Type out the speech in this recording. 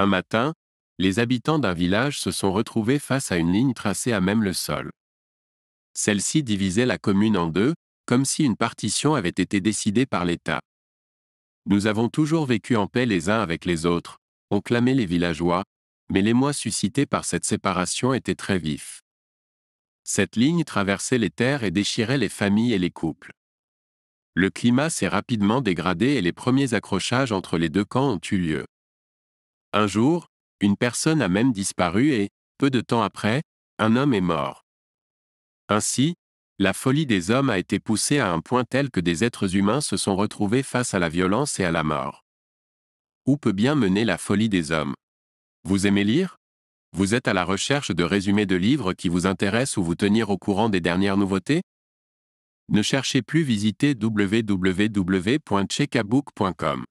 Un matin, les habitants d'un village se sont retrouvés face à une ligne tracée à même le sol. Celle-ci divisait la commune en deux, comme si une partition avait été décidée par l'État. Nous avons toujours vécu en paix les uns avec les autres, ont clamé les villageois, mais l'émoi suscité par cette séparation était très vif. Cette ligne traversait les terres et déchirait les familles et les couples. Le climat s'est rapidement dégradé et les premiers accrochages entre les deux camps ont eu lieu. Un jour, une personne a même disparu et, peu de temps après, un homme est mort. Ainsi, la folie des hommes a été poussée à un point tel que des êtres humains se sont retrouvés face à la violence et à la mort. Où peut bien mener la folie des hommes Vous aimez lire Vous êtes à la recherche de résumés de livres qui vous intéressent ou vous tenir au courant des dernières nouveautés Ne cherchez plus visiter www.checkabook.com.